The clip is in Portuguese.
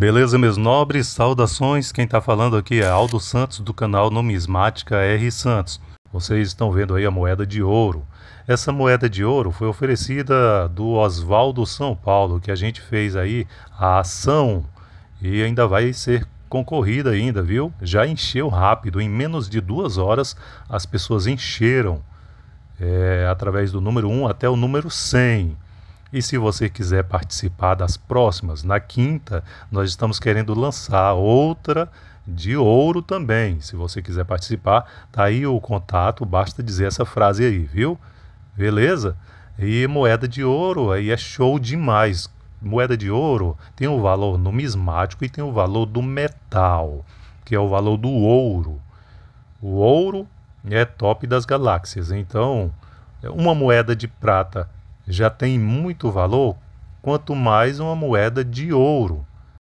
Beleza, meus nobres, saudações. Quem está falando aqui é Aldo Santos, do canal Numismática R. Santos. Vocês estão vendo aí a moeda de ouro. Essa moeda de ouro foi oferecida do Oswaldo São Paulo, que a gente fez aí a ação e ainda vai ser concorrida ainda, viu? Já encheu rápido, em menos de duas horas as pessoas encheram é, através do número 1 até o número 100. E se você quiser participar das próximas, na quinta, nós estamos querendo lançar outra de ouro também. Se você quiser participar, tá aí o contato, basta dizer essa frase aí, viu? Beleza? E moeda de ouro aí é show demais. Moeda de ouro tem o valor numismático e tem o valor do metal, que é o valor do ouro. O ouro é top das galáxias. Então, é uma moeda de prata já tem muito valor, quanto mais uma moeda de ouro,